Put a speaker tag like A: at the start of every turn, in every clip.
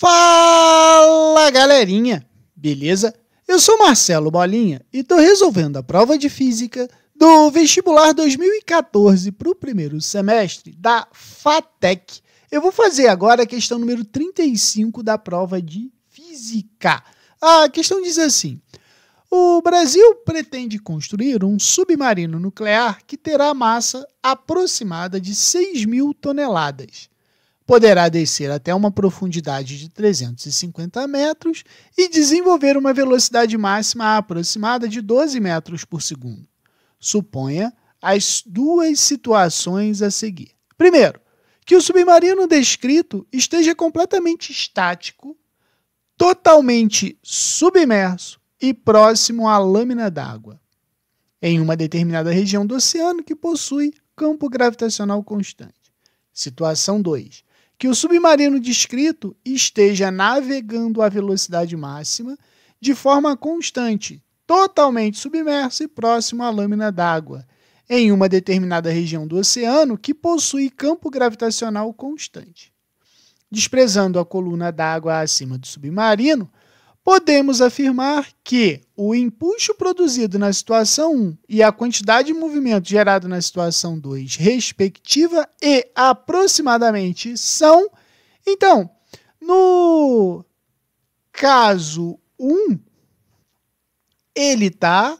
A: Fala galerinha, beleza? Eu sou Marcelo Bolinha e estou resolvendo a prova de física do vestibular 2014 para o primeiro semestre da FATEC. Eu vou fazer agora a questão número 35 da prova de física. A questão diz assim: o Brasil pretende construir um submarino nuclear que terá massa aproximada de 6 mil toneladas poderá descer até uma profundidade de 350 metros e desenvolver uma velocidade máxima aproximada de 12 metros por segundo. Suponha as duas situações a seguir. Primeiro, que o submarino descrito esteja completamente estático, totalmente submerso e próximo à lâmina d'água, em uma determinada região do oceano que possui campo gravitacional constante. Situação 2 que o submarino descrito esteja navegando à velocidade máxima de forma constante, totalmente submerso e próximo à lâmina d'água, em uma determinada região do oceano que possui campo gravitacional constante. Desprezando a coluna d'água acima do submarino, podemos afirmar que o empuxo produzido na situação 1 e a quantidade de movimento gerado na situação 2, respectiva e aproximadamente são. Então, no caso 1, ele está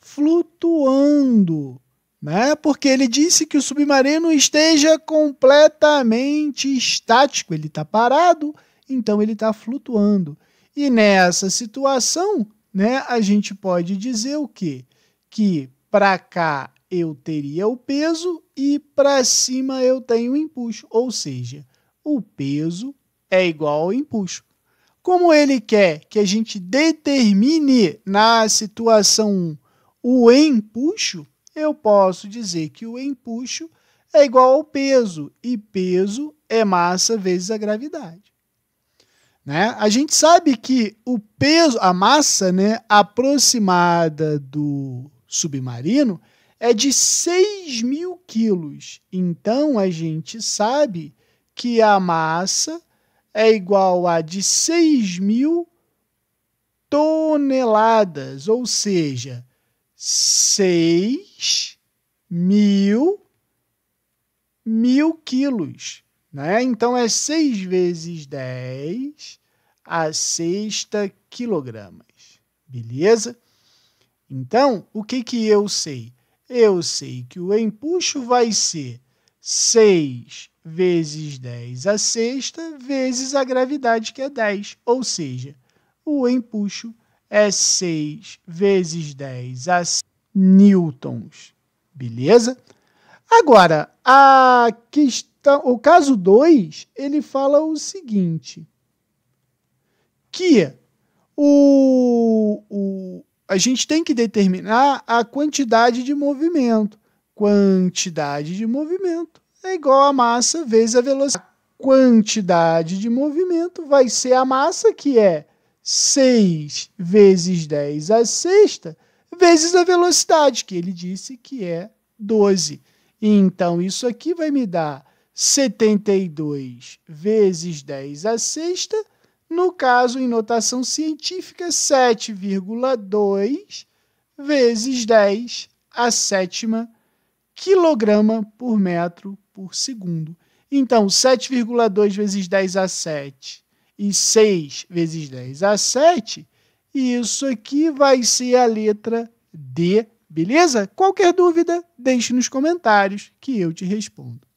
A: flutuando, né? Porque ele disse que o submarino esteja completamente estático, ele está parado, então ele está flutuando. E nessa situação, né, a gente pode dizer o quê? Que para cá eu teria o peso e para cima eu tenho o empuxo, ou seja, o peso é igual ao empuxo. Como ele quer que a gente determine na situação 1 o empuxo, eu posso dizer que o empuxo é igual ao peso e peso é massa vezes a gravidade. Né? A gente sabe que o peso, a massa né, aproximada do submarino é de 6 mil quilos. Então a gente sabe que a massa é igual a de 6 mil toneladas, ou seja, 6 mil mil quilos. Né? Então é 6 vezes 10 a sexta quilogramas. Beleza? Então, o que, que eu sei? Eu sei que o empuxo vai ser 6 vezes 10 a sexta vezes a gravidade, que é 10. Ou seja, o empuxo é 6 vezes 10 a newtons. Beleza? Agora, a questão então, o caso 2, ele fala o seguinte, que o, o, a gente tem que determinar a quantidade de movimento. Quantidade de movimento é igual a massa vezes a velocidade. quantidade de movimento vai ser a massa, que é 6 vezes 10 a sexta, vezes a velocidade, que ele disse que é 12. Então, isso aqui vai me dar 72 vezes 10 à sexta, no caso, em notação científica, 7,2 vezes 10 à sétima quilograma por metro por segundo. Então, 7,2 vezes 10 a 7 e 6 vezes 10 a 7, isso aqui vai ser a letra D, beleza? Qualquer dúvida, deixe nos comentários que eu te respondo.